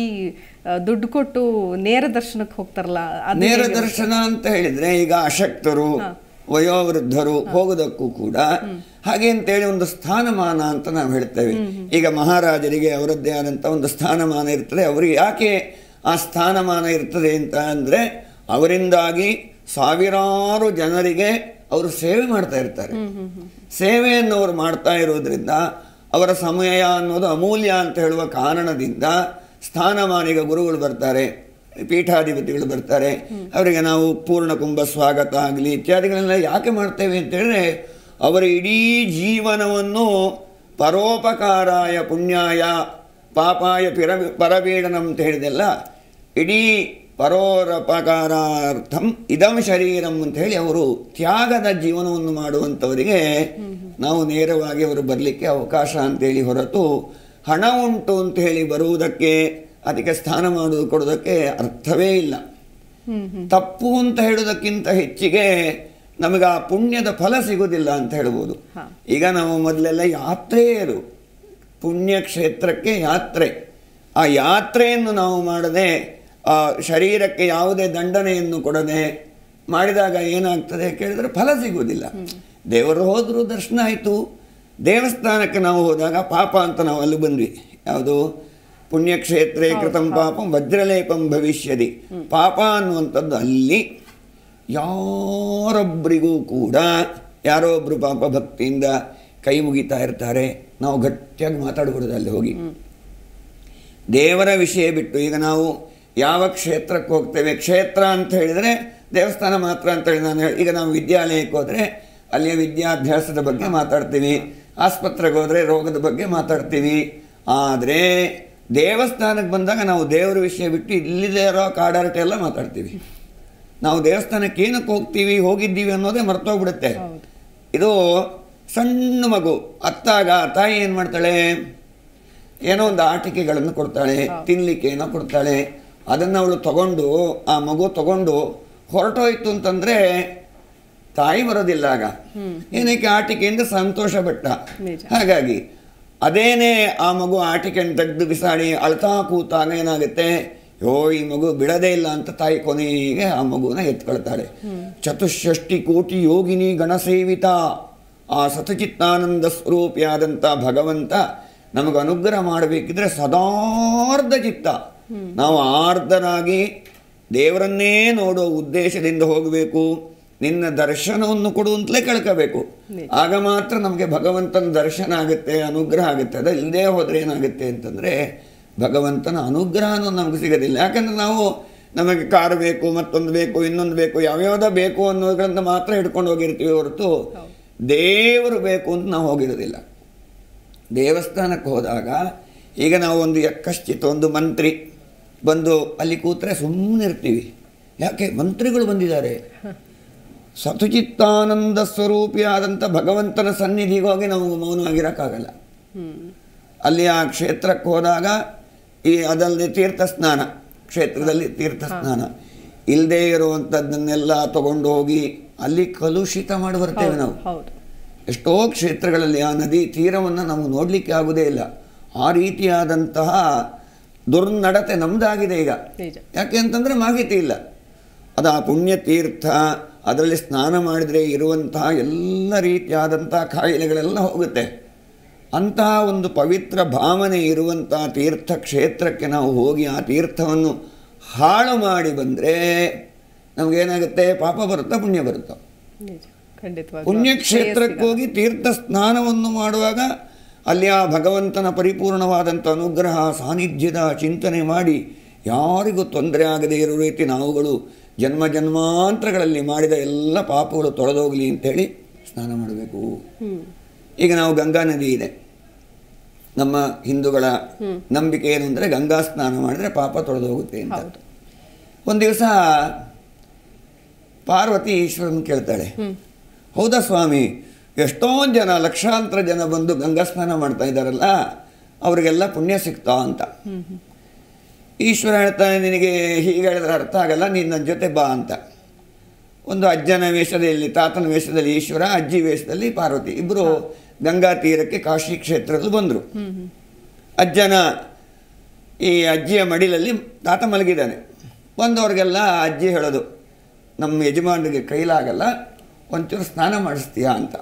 ಈ ದುಡ್ಡು ಕೊಟ್ಟು ನೇರ ದರ್ಶನಕ್ಕೆ ಹೋಗ್ತಾರಲ್ಲ ನೇರ ದರ್ಶನ ಅಂತ ಹೇಳಿದ್ರೆ ಈಗ ಅಶಕ್ತರು ವಯೋವೃದ್ಧರು ಹೋಗೋದಕ್ಕೂ ಕೂಡ ಹಾಗೆ ಅಂತೇಳಿ ಒಂದು ಸ್ಥಾನಮಾನ ಅಂತ ನಾವು ಹೇಳ್ತೇವೆ ಈಗ ಮಹಾರಾಜರಿಗೆ ಅವರದ್ದೇ ಆದಂತಹ ಒಂದು ಸ್ಥಾನಮಾನ ಇರ್ತದೆ ಅವರು ಯಾಕೆ ಆ ಸ್ಥಾನಮಾನ ಇರ್ತದೆ ಅಂತ ಅಂದ್ರೆ ಅವರಿಂದಾಗಿ ಸಾವಿರಾರು ಜನರಿಗೆ ಅವರು ಸೇವೆ ಮಾಡ್ತಾ ಇರ್ತಾರೆ ಸೇವೆಯನ್ನು ಅವರು ಮಾಡ್ತಾ ಇರೋದ್ರಿಂದ ಅವರ ಸಮಯ ಅನ್ನೋದು ಅಮೂಲ್ಯ ಅಂತ ಹೇಳುವ ಕಾರಣದಿಂದ ಸ್ಥಾನಮಾನಿಗ ಗುರುಗಳು ಬರ್ತಾರೆ ಪೀಠಾಧಿಪತಿಗಳು ಬರ್ತಾರೆ ಅವರಿಗೆ ನಾವು ಪೂರ್ಣ ಕುಂಭ ಸ್ವಾಗತ ಆಗಲಿ ಇತ್ಯಾದಿಗಳನ್ನೆಲ್ಲ ಯಾಕೆ ಮಾಡ್ತೇವೆ ಅಂತೇಳಿದ್ರೆ ಅವರ ಇಡೀ ಜೀವನವನ್ನು ಪರೋಪಕಾರಾಯ ಪುಣ್ಯಾಯ ಪಾಪಾಯ ಪಿರ ಪರಬೀಡನ ಅಂತ ಹೇಳಿದೆಲ್ಲ ಇಡೀ ಪರೋರಪಕಾರಾರ್ಥಂ ಇದಂ ಶರೀರಂ ಅಂತ ಹೇಳಿ ಅವರು ತ್ಯಾಗದ ಜೀವನವನ್ನು ಮಾಡುವಂಥವರಿಗೆ ನಾವು ನೇರವಾಗಿ ಅವರು ಬರಲಿಕ್ಕೆ ಅವಕಾಶ ಅಂತೇಳಿ ಹೊರತು ಹಣ ಉಂಟು ಅಂತ ಹೇಳಿ ಬರುವುದಕ್ಕೆ ಅದಕ್ಕೆ ಸ್ಥಾನ ಮಾಡುವುದು ಕೊಡೋದಕ್ಕೆ ಅರ್ಥವೇ ಇಲ್ಲ ತಪ್ಪು ಅಂತ ಹೇಳುವುದಕ್ಕಿಂತ ಹೆಚ್ಚಿಗೆ ನಮಗೆ ಆ ಪುಣ್ಯದ ಫಲ ಸಿಗುವುದಿಲ್ಲ ಅಂತ ಹೇಳ್ಬೋದು ಈಗ ನಾವು ಮೊದಲೆಲ್ಲ ಯಾತ್ರೆಯರು ಪುಣ್ಯ ಕ್ಷೇತ್ರಕ್ಕೆ ಯಾತ್ರೆ ಆ ಯಾತ್ರೆಯನ್ನು ನಾವು ಮಾಡದೆ ಆ ಶರೀರಕ್ಕೆ ಯಾವುದೇ ದಂಡನೆಯನ್ನು ಕೊಡದೆ ಮಾಡಿದಾಗ ಏನಾಗ್ತದೆ ಕೇಳಿದ್ರೆ ಫಲ ಸಿಗುವುದಿಲ್ಲ ದೇವರು ಹೋದರೂ ದರ್ಶನ ಆಯಿತು ದೇವಸ್ಥಾನಕ್ಕೆ ನಾವು ಹೋದಾಗ ಪಾಪ ಅಂತ ನಾವು ಅಲ್ಲಿ ಬಂದ್ವಿ ಯಾವುದು ಪುಣ್ಯಕ್ಷೇತ್ರೇ ಕೃತಂ ಪಾಪಂ ವಜ್ರಲೇಪಂ ಭವಿಷ್ಯದಿ ಪಾಪ ಅನ್ನುವಂಥದ್ದು ಅಲ್ಲಿ ಯಾರೊಬ್ಬರಿಗೂ ಕೂಡ ಯಾರೋ ಒಬ್ಬರು ಪಾಪ ಭಕ್ತಿಯಿಂದ ಕೈ ಮುಗಿತಾ ಇರ್ತಾರೆ ನಾವು ಗಟ್ಟಿಯಾಗಿ ಮಾತಾಡಬಾರ್ದು ಅಲ್ಲಿ ಹೋಗಿ ದೇವರ ವಿಷಯ ಬಿಟ್ಟು ಈಗ ನಾವು ಯಾವ ಕ್ಷೇತ್ರಕ್ಕೆ ಹೋಗ್ತೇವೆ ಕ್ಷೇತ್ರ ಅಂತ ಹೇಳಿದರೆ ದೇವಸ್ಥಾನ ಮಾತ್ರ ಅಂತ ಹೇಳಿ ನಾನು ಈಗ ನಾವು ವಿದ್ಯಾಲಯಕ್ಕೆ ಹೋದರೆ ಅಲ್ಲಿಯ ವಿದ್ಯಾಭ್ಯಾಸದ ಬಗ್ಗೆ ಮಾತಾಡ್ತೀವಿ ಆಸ್ಪತ್ರೆಗೆ ಹೋದರೆ ರೋಗದ ಬಗ್ಗೆ ಮಾತಾಡ್ತೀವಿ ಆದರೆ ದೇವಸ್ಥಾನಕ್ಕೆ ಬಂದಾಗ ನಾವು ದೇವರ ವಿಷಯ ಬಿಟ್ಟು ಇಲ್ಲಿದೆ ಇರೋ ಕಾಡಾರಟೆ ಎಲ್ಲ ಮಾತಾಡ್ತೀವಿ ನಾವು ದೇವಸ್ಥಾನಕ್ಕೆ ಏನಕ್ಕೆ ಹೋಗ್ತೀವಿ ಹೋಗಿದ್ದೀವಿ ಅನ್ನೋದೇ ಮರ್ತೋಗ್ಬಿಡುತ್ತೆ ಇದು ಸಣ್ಣ ಮಗು ಅತ್ತಾಗ ತಾಯಿ ಏನು ಮಾಡ್ತಾಳೆ ಏನೋ ಒಂದು ಆಟಿಕೆಗಳನ್ನು ಕೊಡ್ತಾಳೆ ತಿನ್ನಲಿಕ್ಕೆ ಏನೋ ಕೊಡ್ತಾಳೆ ಅದನ್ನು ಅವಳು ತಗೊಂಡು ಆ ಮಗು ತಗೊಂಡು ಹೊರಟೋಯ್ತು ಅಂತಂದರೆ ತಾಯಿ ಬರೋದಿಲ್ಲ ಆಗ ಏನಕ್ಕೆ ಆಟಿಕೆಯಿಂದ ಸಂತೋಷ ಪಟ್ಟ ಹಾಗಾಗಿ ಅದೇನೇ ಆ ಮಗು ಆಟಿಕೆಯನ್ನು ತೆಗೆದು ಬಿಸಾಡಿ ಅಳ್ತಾ ಕೂತಾಗ ಏನಾಗುತ್ತೆ ಯೋ ಈ ಮಗು ಬಿಡದೇ ಇಲ್ಲ ಅಂತ ತಾಯಿ ಕೊನೆಗೆ ಆ ಮಗುವನ್ನ ಎತ್ಕೊಳ್ತಾಳೆ ಚತುಷ್ಷಷ್ಟಿ ಕೋಟಿ ಯೋಗಿನಿ ಗಣಸೇವಿತ ಆ ಸತಚಿತ್ತಾನಂದ ಸ್ವರೂಪಿಯಾದಂಥ ಭಗವಂತ ನಮಗೆ ಅನುಗ್ರಹ ಮಾಡಬೇಕಿದ್ರೆ ಸದಾರ್ಧ ಚಿತ್ತ ನಾವು ಆರ್ಧರಾಗಿ ದೇವರನ್ನೇ ನೋಡೋ ಉದ್ದೇಶದಿಂದ ಹೋಗಬೇಕು ನಿನ್ನ ದರ್ಶನವನ್ನು ಕೊಡುವಂತಲೇ ಕಳ್ಕೋಬೇಕು ಆಗ ಮಾತ್ರ ನಮಗೆ ಭಗವಂತನ ದರ್ಶನ ಆಗುತ್ತೆ ಅನುಗ್ರಹ ಆಗುತ್ತೆ ಅದ ಇಲ್ಲದೇ ಹೋದರೆ ಏನಾಗುತ್ತೆ ಅಂತಂದರೆ ಭಗವಂತನ ಅನುಗ್ರಹನೂ ನಮಗೆ ಸಿಗೋದಿಲ್ಲ ಯಾಕಂದರೆ ನಾವು ನಮಗೆ ಕಾರ್ ಬೇಕು ಮತ್ತೊಂದು ಬೇಕು ಇನ್ನೊಂದು ಬೇಕು ಯಾವ್ಯಾವುದೋ ಬೇಕು ಅನ್ನೋದ್ರಿಂದ ಮಾತ್ರ ಹಿಡ್ಕೊಂಡು ಹೋಗಿರ್ತೀವಿ ಹೊರತು ದೇವರು ಬೇಕು ಅಂತ ನಾವು ಹೋಗಿರೋದಿಲ್ಲ ದೇವಸ್ಥಾನಕ್ಕೆ ಹೋದಾಗ ಈಗ ನಾವು ಒಂದು ಯಕ್ಕಶ್ಚಿತ ಒಂದು ಮಂತ್ರಿ ಬಂದು ಅಲ್ಲಿ ಕೂತ್ರೆ ಸುಮ್ಮನೆ ಇರ್ತೀವಿ ಯಾಕೆ ಮಂತ್ರಿಗಳು ಬಂದಿದ್ದಾರೆ ಸತುಚಿತ್ತಾನಂದ ಸ್ವರೂಪಿಯಾದಂಥ ಭಗವಂತನ ಸನ್ನಿಧಿಗೋಗಿ ನಾವು ಮೌನವಾಗಿರೋಕ್ಕಾಗಲ್ಲ ಅಲ್ಲಿ ಆ ಕ್ಷೇತ್ರಕ್ಕೆ ಹೋದಾಗ ಈ ಅದಲ್ಲದೆ ತೀರ್ಥ ಸ್ನಾನ ಕ್ಷೇತ್ರದಲ್ಲಿ ತೀರ್ಥ ಸ್ನಾನ ಇಲ್ಲದೆ ಇರುವಂಥದ್ದನ್ನೆಲ್ಲ ತಗೊಂಡು ಹೋಗಿ ಅಲ್ಲಿ ಕಲುಷಿತ ಮಾಡಿ ಬರ್ತೇವೆ ನಾವು ಎಷ್ಟೋ ಕ್ಷೇತ್ರಗಳಲ್ಲಿ ಆ ನದಿ ತೀರವನ್ನು ನಾವು ನೋಡಲಿಕ್ಕೆ ಆಗುವುದೇ ಇಲ್ಲ ಆ ರೀತಿಯಾದಂತಹ ದುರ್ನಡತೆ ನಮ್ಮದಾಗಿದೆ ಈಗ ಯಾಕೆ ಅಂತಂದರೆ ಮಾಹಿತಿ ಇಲ್ಲ ಅದು ಆ ಪುಣ್ಯತೀರ್ಥ ಅದರಲ್ಲಿ ಸ್ನಾನ ಮಾಡಿದರೆ ಇರುವಂತಹ ಎಲ್ಲ ರೀತಿಯಾದಂಥ ಕಾಯಿಲೆಗಳೆಲ್ಲ ಹೋಗುತ್ತೆ ಅಂತಹ ಒಂದು ಪವಿತ್ರ ಭಾವನೆ ಇರುವಂಥ ತೀರ್ಥ ಕ್ಷೇತ್ರಕ್ಕೆ ನಾವು ಹೋಗಿ ಆ ತೀರ್ಥವನ್ನು ಹಾಳು ಮಾಡಿ ಬಂದರೆ ನಮಗೇನಾಗುತ್ತೆ ಪಾಪ ಬರುತ್ತಾ ಪುಣ್ಯ ಬರುತ್ತಾ ಹೋಗಿ ತೀರ್ಥ ಸ್ನಾನವನ್ನು ಮಾಡುವಾಗ ಅಲ್ಲಿ ಆ ಭಗವಂತನ ಪರಿಪೂರ್ಣವಾದಂಥ ಅನುಗ್ರಹ ಸಾನ್ನಿಧ್ಯದ ಚಿಂತನೆ ಮಾಡಿ ಯಾರಿಗೂ ತೊಂದರೆ ಆಗದೇ ಇರೋ ರೀತಿ ನಾವುಗಳು ಜನ್ಮ ಜನ್ಮಾಂತರಗಳಲ್ಲಿ ಮಾಡಿದ ಎಲ್ಲ ಪಾಪಗಳು ತೊಳೆದೋಗಲಿ ಅಂತೇಳಿ ಸ್ನಾನ ಮಾಡಬೇಕು ಈಗ ನಾವು ಗಂಗಾ ನದಿ ಇದೆ ನಮ್ಮ ಹಿಂದೂಗಳ ನಂಬಿಕೆ ಏನು ಅಂದರೆ ಗಂಗಾ ಸ್ನಾನ ಮಾಡಿದರೆ ಪಾಪ ತೊಳೆದು ಹೋಗುತ್ತೆ ಅಂತ ಒಂದು ದಿವಸ ಪಾರ್ವತಿ ಈಶ್ವರನ್ ಕೇಳ್ತಾಳೆ ಹೌದಾ ಸ್ವಾಮಿ ಎಷ್ಟೋ ಜನ ಲಕ್ಷಾಂತರ ಜನ ಬಂದು ಗಂಗಾ ಸ್ನಾನ ಮಾಡ್ತಾ ಇದ್ದಾರಲ್ಲ ಅವರಿಗೆಲ್ಲ ಪುಣ್ಯ ಸಿಗ್ತಾ ಅಂತ ಈಶ್ವರ ಹೇಳ್ತಾನೆ ನಿನಗೆ ಹೀಗೆ ಹೇಳಿದ್ರೆ ಅರ್ಥ ಆಗಲ್ಲ ನೀನು ನನ್ನ ಜೊತೆ ಬಾ ಅಂತ ಒಂದು ಅಜ್ಜನ ವೇಷದಲ್ಲಿ ತಾತನ ವೇಷದಲ್ಲಿ ಈಶ್ವರ ಅಜ್ಜಿ ವೇಷದಲ್ಲಿ ಪಾರ್ವತಿ ಇಬ್ಬರು ಗಂಗಾ ತೀರಕ್ಕೆ ಕಾಶಿ ಕ್ಷೇತ್ರದಲ್ಲಿ ಬಂದರು ಅಜ್ಜನ ಈ ಅಜ್ಜಿಯ ಮಡಿಲಲ್ಲಿ ತಾತ ಮಲಗಿದ್ದಾನೆ ಬಂದವ್ರಿಗೆಲ್ಲ ಅಜ್ಜಿ ಹೇಳೋದು ನಮ್ಮ ಯಜಮಾನರಿಗೆ ಕೈಲಾಗಲ್ಲ ಒಂಚೂರು ಸ್ನಾನ ಮಾಡಿಸ್ತೀಯಾ ಅಂತ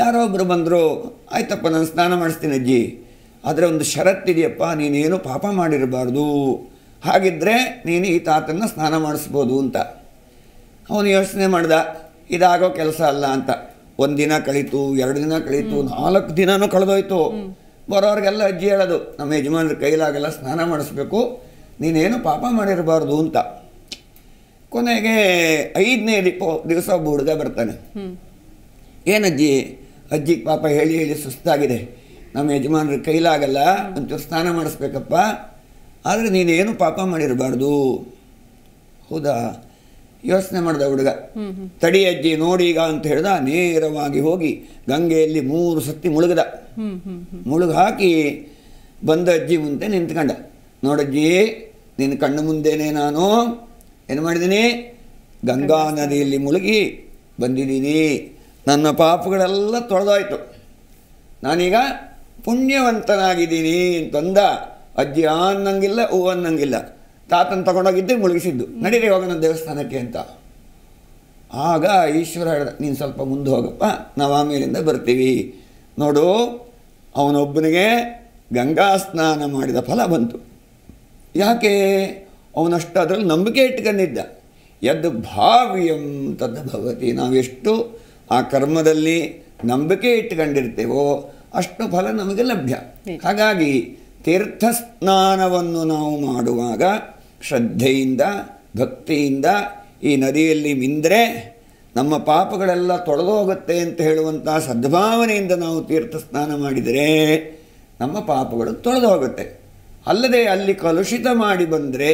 ಯಾರೋ ಒಬ್ಬರು ಬಂದರು ಆಯ್ತಪ್ಪ ನಾನು ಸ್ನಾನ ಮಾಡಿಸ್ತೀನಿ ಅಜ್ಜಿ ಆದರೆ ಒಂದು ಷರತ್ತಿದೆಯಪ್ಪ ನೀನೇನು ಪಾಪ ಮಾಡಿರಬಾರ್ದು ಹಾಗಿದ್ದರೆ ನೀನು ಈ ತಾತನ್ನು ಸ್ನಾನ ಮಾಡಿಸ್ಬೋದು ಅಂತ ಅವನು ಯೋಚನೆ ಮಾಡ್ದ ಇದಾಗೋ ಕೆಲಸ ಅಲ್ಲ ಅಂತ ಒಂದು ದಿನ ಕಳೀತು ಎರಡು ದಿನ ಕಳೀತು ನಾಲ್ಕು ದಿನವೂ ಕಳೆದೋಯ್ತು ಬರೋರಿಗೆಲ್ಲ ಅಜ್ಜಿ ಹೇಳೋದು ನಮ್ಮ ಯಜಮಾನರ ಕೈಲಾಗೆಲ್ಲ ಸ್ನಾನ ಮಾಡಿಸ್ಬೇಕು ನೀನೇನು ಪಾಪ ಮಾಡಿರಬಾರ್ದು ಅಂತ ಕೊನೆಗೆ ಐದನೇ ದಿಪೋ ದಿವಸ ಬೂಡ್ದೆ ಬರ್ತಾನೆ ಏನಜ್ಜಿ ಅಜ್ಜಿಗೆ ಪಾಪ ಹೇಳಿ ಹೇಳಿ ಸುಸ್ತಾಗಿದೆ ನಮ್ಮ ಯಜಮಾನರು ಕೈಲಾಗಲ್ಲ ಒಂಚೂರು ಸ್ನಾನ ಮಾಡಿಸ್ಬೇಕಪ್ಪ ಆದರೆ ನೀನು ಏನು ಪಾಪ ಮಾಡಿರಬಾರ್ದು ಹೌದಾ ಯೋಚನೆ ಮಾಡಿದ ಹುಡುಗ ತಡಿ ಅಜ್ಜಿ ಈಗ ಅಂತ ಹೇಳ್ದ ನೇರವಾಗಿ ಹೋಗಿ ಗಂಗೆಯಲ್ಲಿ ಮೂರು ಸತ್ತಿ ಮುಳುಗದ ಮುಳುಗ ಹಾಕಿ ಬಂದ ಅಜ್ಜಿ ಮುಂದೆ ನಿಂತ್ಕಂಡ ನೋಡಜ್ಜಿ ನಿನ್ನ ಕಣ್ಣು ಮುಂದೆನೇ ನಾನು ಏನು ಮಾಡಿದ್ದೀನಿ ಗಂಗಾ ನದಿಯಲ್ಲಿ ಮುಳುಗಿ ಬಂದಿದ್ದೀನಿ ನನ್ನ ಪಾಪಗಳೆಲ್ಲ ತೊಳೆದಾಯ್ತು ನಾನೀಗ ಪುಣ್ಯವಂತನಾಗಿದ್ದೀನಿ ಅಂತಂದ ಅಜ್ಜಿ ಅನ್ನಂಗಿಲ್ಲ ಹೂ ಅನ್ನಂಗಿಲ್ಲ ತಾತನ ತಗೊಂಡೋಗಿದ್ದೆ ಮುಳುಗಿಸಿದ್ದು ನಡೀರಿ ನನ್ನ ದೇವಸ್ಥಾನಕ್ಕೆ ಅಂತ ಆಗ ಈಶ್ವರ ಹೇಳಿದ ನೀನು ಸ್ವಲ್ಪ ಮುಂದೆ ಹೋಗಪ್ಪ ನಾವು ಆಮೇಲಿಂದ ಬರ್ತೀವಿ ನೋಡು ಅವನೊಬ್ಬನಿಗೆ ಗಂಗಾ ಸ್ನಾನ ಮಾಡಿದ ಫಲ ಬಂತು ಯಾಕೆ ಅವನಷ್ಟು ಅದರಲ್ಲಿ ನಂಬಿಕೆ ಇಟ್ಕೊಂಡಿದ್ದ ಎದ್ದು ಭಾವ್ಯಂ ತದ್ ಭವತಿ ನಾವೆಷ್ಟು ಆ ಕರ್ಮದಲ್ಲಿ ನಂಬಿಕೆ ಇಟ್ಕೊಂಡಿರ್ತೇವೋ ಅಷ್ಟು ಫಲ ನಮಗೆ ಲಭ್ಯ ಹಾಗಾಗಿ ತೀರ್ಥಸ್ನಾನವನ್ನು ನಾವು ಮಾಡುವಾಗ ಶ್ರದ್ಧೆಯಿಂದ ಭಕ್ತಿಯಿಂದ ಈ ನದಿಯಲ್ಲಿ ಮಿಂದರೆ ನಮ್ಮ ಪಾಪಗಳೆಲ್ಲ ಹೋಗುತ್ತೆ ಅಂತ ಹೇಳುವಂಥ ಸದ್ಭಾವನೆಯಿಂದ ನಾವು ತೀರ್ಥ ಸ್ನಾನ ಮಾಡಿದರೆ ನಮ್ಮ ಪಾಪಗಳು ತೊಳೆದು ಹೋಗುತ್ತೆ ಅಲ್ಲದೆ ಅಲ್ಲಿ ಕಲುಷಿತ ಮಾಡಿ ಬಂದರೆ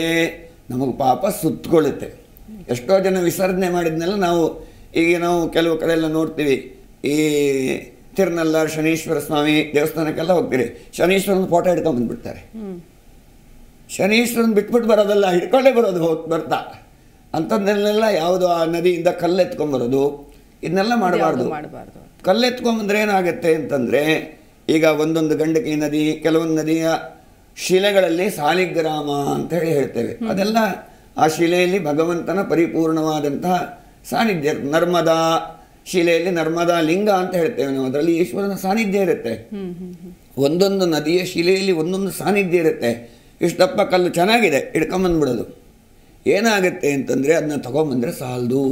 ನಮಗೆ ಪಾಪ ಸುತ್ತಕೊಳ್ಳುತ್ತೆ ಎಷ್ಟೋ ಜನ ವಿಸರ್ಜನೆ ಮಾಡಿದ್ನೆಲ್ಲ ನಾವು ಈಗ ನಾವು ಕೆಲವು ಕಡೆ ಎಲ್ಲ ನೋಡ್ತೀವಿ ಈ ತಿರುನಲ್ಲ ಶನೀಶ್ವರ ಸ್ವಾಮಿ ದೇವಸ್ಥಾನಕ್ಕೆಲ್ಲ ಹೋಗ್ತೀರಿ ಶನೀಶ್ವರನ ಫೋಟೋ ಹಿಡ್ಕೊಂಡು ಬಂದ್ಬಿಡ್ತಾರೆ ಶನೀಶ್ವರನ ಬಿಟ್ಬಿಟ್ಟು ಬರೋದಲ್ಲ ಹಿಡ್ಕೊಂಡೇ ಬರೋದು ಹೋಗಿ ಬರ್ತಾ ಅಂಥದ್ದನ್ನೆಲ್ಲ ಯಾವುದು ಆ ನದಿಯಿಂದ ಬರೋದು ಇದನ್ನೆಲ್ಲ ಮಾಡಬಾರ್ದು ಬಂದ್ರೆ ಏನಾಗುತ್ತೆ ಅಂತಂದ್ರೆ ಈಗ ಒಂದೊಂದು ಗಂಡಕಿ ನದಿ ಕೆಲವೊಂದು ನದಿಯ ಶಿಲೆಗಳಲ್ಲಿ ಸಾಲಿಗ್ರಾಮ ಅಂತ ಹೇಳಿ ಹೇಳ್ತೇವೆ ಅದೆಲ್ಲ ಆ ಶಿಲೆಯಲ್ಲಿ ಭಗವಂತನ ಪರಿಪೂರ್ಣವಾದಂತಹ ಸಾನ್ನಿಧ್ಯ ನರ್ಮದಾ ಶಿಲೆಯಲ್ಲಿ ನರ್ಮದಾ ಲಿಂಗ ಅಂತ ಹೇಳ್ತೇವೆ ನಾವು ಅದರಲ್ಲಿ ಈಶ್ವರನ ಸಾನ್ನಿಧ್ಯ ಇರುತ್ತೆ ಒಂದೊಂದು ನದಿಯ ಶಿಲೆಯಲ್ಲಿ ಒಂದೊಂದು ಸಾನ್ನಿಧ್ಯ ಇರುತ್ತೆ ಇಷ್ಟಪ್ಪ ಕಲ್ಲು ಚೆನ್ನಾಗಿದೆ ಇಡ್ಕೊಂಬಂದ್ಬಿಡೋದು ಏನಾಗುತ್ತೆ ಅಂತಂದರೆ ಅದನ್ನ ತಗೊಂಬಂದರೆ ಸಾಲದು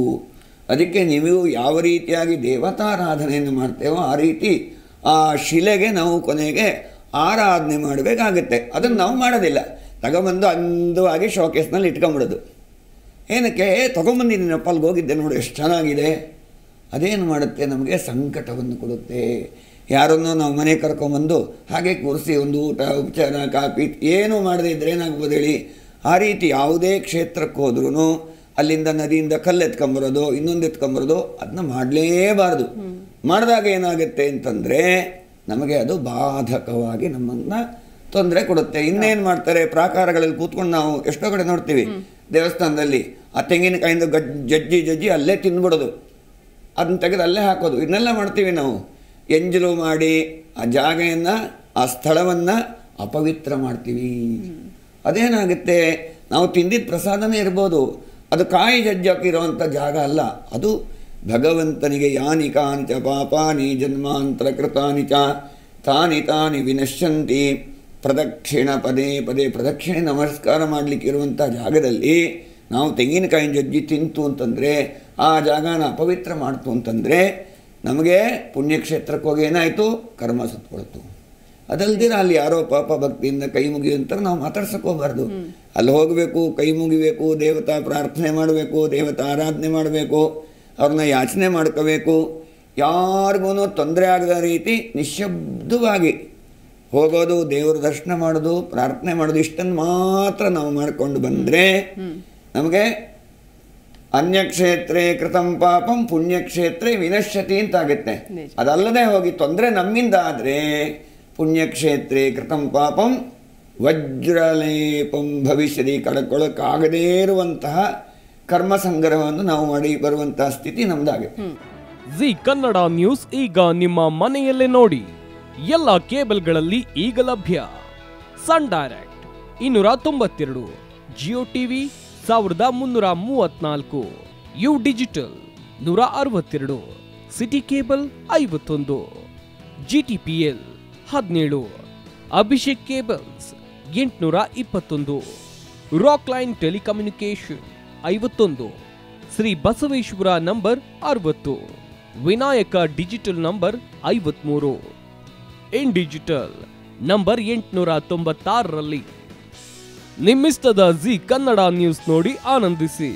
ಅದಕ್ಕೆ ನೀವು ಯಾವ ರೀತಿಯಾಗಿ ದೇವತಾರಾಧನೆಯನ್ನು ಮಾಡ್ತೇವೋ ಆ ರೀತಿ ಆ ಶಿಲೆಗೆ ನಾವು ಕೊನೆಗೆ ಆರಾಧನೆ ಮಾಡಬೇಕಾಗುತ್ತೆ ಅದನ್ನು ನಾವು ಮಾಡೋದಿಲ್ಲ ತಗೊಂಬಂದು ಅಂದವಾಗಿ ಶೋಕೇಸ್ನಲ್ಲಿ ಇಟ್ಕೊಂಬಿಡೋದು ಏನಕ್ಕೆ ತಗೊಂಬಂದಿದ್ದೀನಪ್ಪ ಅಲ್ಲಿಗೆ ಹೋಗಿದ್ದೆ ನೋಡು ಎಷ್ಟು ಚೆನ್ನಾಗಿದೆ ಅದೇನು ಮಾಡುತ್ತೆ ನಮಗೆ ಸಂಕಟವನ್ನು ಕೊಡುತ್ತೆ ಯಾರನ್ನು ನಾವು ಮನೆ ಕರ್ಕೊಂಬಂದು ಹಾಗೆ ಕೂರಿಸಿ ಒಂದು ಊಟ ಉಪಚಾರ ಕಾಪಿ ಏನೂ ಮಾಡದೇ ಇದ್ದರೆ ಏನಾಗ್ಬೋದು ಹೇಳಿ ಆ ರೀತಿ ಯಾವುದೇ ಕ್ಷೇತ್ರಕ್ಕೆ ಹೋದ್ರೂ ಅಲ್ಲಿಂದ ನದಿಯಿಂದ ಕಲ್ಲು ಎತ್ಕೊಂಬರೋದು ಇನ್ನೊಂದು ಎತ್ಕೊಂಬರೋದು ಅದನ್ನ ಮಾಡಲೇಬಾರದು ಮಾಡಿದಾಗ ಏನಾಗುತ್ತೆ ಅಂತಂದರೆ ನಮಗೆ ಅದು ಬಾಧಕವಾಗಿ ನಮ್ಮನ್ನು ತೊಂದರೆ ಕೊಡುತ್ತೆ ಇನ್ನೇನು ಮಾಡ್ತಾರೆ ಪ್ರಾಕಾರಗಳಲ್ಲಿ ಕೂತ್ಕೊಂಡು ನಾವು ಎಷ್ಟೋ ಕಡೆ ನೋಡ್ತೀವಿ ದೇವಸ್ಥಾನದಲ್ಲಿ ಆ ತೆಂಗಿನಕಾಯಿಂದ ಗಜ್ ಜಜ್ಜಿ ಜಜ್ಜಿ ಅಲ್ಲೇ ತಿಂದ್ಬಿಡೋದು ಅದನ್ನ ತೆಗೆದು ಅಲ್ಲೇ ಹಾಕೋದು ಇದನ್ನೆಲ್ಲ ಮಾಡ್ತೀವಿ ನಾವು ಎಂಜಲು ಮಾಡಿ ಆ ಜಾಗೆಯನ್ನು ಆ ಸ್ಥಳವನ್ನು ಅಪವಿತ್ರ ಮಾಡ್ತೀವಿ ಅದೇನಾಗುತ್ತೆ ನಾವು ತಿಂದಿದ್ದ ಪ್ರಸಾದನೇ ಇರ್ಬೋದು ಅದು ಕಾಯಿ ಜಜ್ಜಾಕಿರುವಂಥ ಜಾಗ ಅಲ್ಲ ಅದು ಭಗವಂತನಿಗೆ ಯಾನಿ ಕಾಂಚ ಪಾಪಾನಿ ಜನ್ಮಾಂತರ ಕೃತಾನಿ ಚ ತಾನಿ ತಾನಿ ವಿನಶ್ಯಂತಿ ಪ್ರದಕ್ಷಿಣ ಪದೇ ಪದೇ ಪ್ರದಕ್ಷಿಣೆ ನಮಸ್ಕಾರ ಮಾಡಲಿಕ್ಕಿರುವಂಥ ಜಾಗದಲ್ಲಿ ನಾವು ತೆಂಗಿನಕಾಯಿ ಜಜ್ಜಿ ತಿಂತು ಅಂತಂದರೆ ಆ ಜಾಗನ ಅಪವಿತ್ರ ಮಾಡ್ತು ಅಂತಂದರೆ ನಮಗೆ ಪುಣ್ಯಕ್ಷೇತ್ರಕ್ಕೆ ಹೋಗಿ ಏನಾಯಿತು ಕರ್ಮ ಸುತ್ತಕೊಳ್ತು ಅದಲ್ಲದೆ ಅಲ್ಲಿ ಯಾರೋ ಪಾಪ ಭಕ್ತಿಯಿಂದ ಕೈ ಮುಗಿಯುವಂತರ ನಾವು ಮಾತಾಡ್ಸಕ್ಕೆ ಅಲ್ಲಿ ಹೋಗಬೇಕು ಕೈ ಮುಗಿಬೇಕು ದೇವತಾ ಪ್ರಾರ್ಥನೆ ಮಾಡಬೇಕು ದೇವತಾ ಆರಾಧನೆ ಮಾಡಬೇಕು ಅವ್ರನ್ನ ಯಾಚನೆ ಮಾಡ್ಕೋಬೇಕು ಯಾರಿಗೂ ತೊಂದರೆ ಆಗದ ರೀತಿ ನಿಶಬ್ದವಾಗಿ ಹೋಗೋದು ದೇವ್ರ ದರ್ಶನ ಮಾಡೋದು ಪ್ರಾರ್ಥನೆ ಮಾಡೋದು ಇಷ್ಟನ್ನು ಮಾತ್ರ ನಾವು ಮಾಡಿಕೊಂಡು ಬಂದರೆ ನಮಗೆ ಅನ್ಯಕ್ಷೇತ್ರೇ ಕೃತಂ ಪಾಪಂ ಪುಣ್ಯಕ್ಷೇತ್ರ ವಿನಶ್ಯತಿ ಅಂತಾಗುತ್ತೆ ಅದಲ್ಲದೆ ಹೋಗಿ ತೊಂದರೆ ನಮ್ಮಿಂದ ಆದರೆ ಪುಣ್ಯಕ್ಷೇತ್ರೇ ಕೃತಂ ಪಾಪಂ ವಜ್ರಲೇಪಂ ಭವಿಷ್ಯದಿ ಕಳ್ಕೊಳ್ಳೋಕ್ಕಾಗದೇ ಇರುವಂತಹ ಕರ್ಮ ಸಂಗ್ರಹವನ್ನು ನಾವು ಮಾಡಿ ಬರುವಂತಹ ಸ್ಥಿತಿ ನಮ್ದಾಗುತ್ತೆ ಜಿ ಕನ್ನಡ ನ್ಯೂಸ್ ಈಗ ನಿಮ್ಮ ಮನೆಯಲ್ಲೇ ನೋಡಿ ಎಲ್ಲ ಕೇಬಲ್ಗಳಲ್ಲಿ ಈಗ ಲಭ್ಯ ಸನ್ ಡೈರೆಕ್ಟ್ ಇನ್ನೂರ ತೊಂಬತ್ತೆರಡು ಜಿಯೋ ಟಿವಿ ಸಾವಿರದ ಮುನ್ನೂರ ಮೂವತ್ನಾಲ್ಕು ಯು ಡಿಜಿಟಲ್ ನೂರ ಅರವತ್ತೆರಡು ಸಿಟಿ ಕೇಬಲ್ ಐವತ್ತೊಂದು ಜಿ ಟಿ ಪಿ ಎಲ್ ಹದಿನೇಳು ಅಭಿಷೇಕ್ ಕೇಬಲ್ಸ್ ಎಂಟುನೂರ ಇಪ್ಪತ್ತೊಂದು ರಾಕ್ ಲೈನ್ ಟೆಲಿಕಮ್ಯುನಿಕೇಶನ್ ಐವತ್ತೊಂದು ಶ್ರೀ ಬಸವೇಶ್ವರ ನಂಬರ್ ಅರವತ್ತು ವಿನಾಯಕ ಡಿಜಿಟಲ್ ನಂಬರ್ ಐವತ್ಮೂರು ಇನ್ ಡಿಜಿಟಲ್ ನಂಬರ್ ಎಂಟುನೂರ ತೊಂಬತ್ತಾರರಲ್ಲಿ ನಿಮ್ಮಿಷ್ಟದ ಜಿ ಕನ್ನಡ ನ್ಯೂಸ್ ನೋಡಿ ಆನಂದಿಸಿ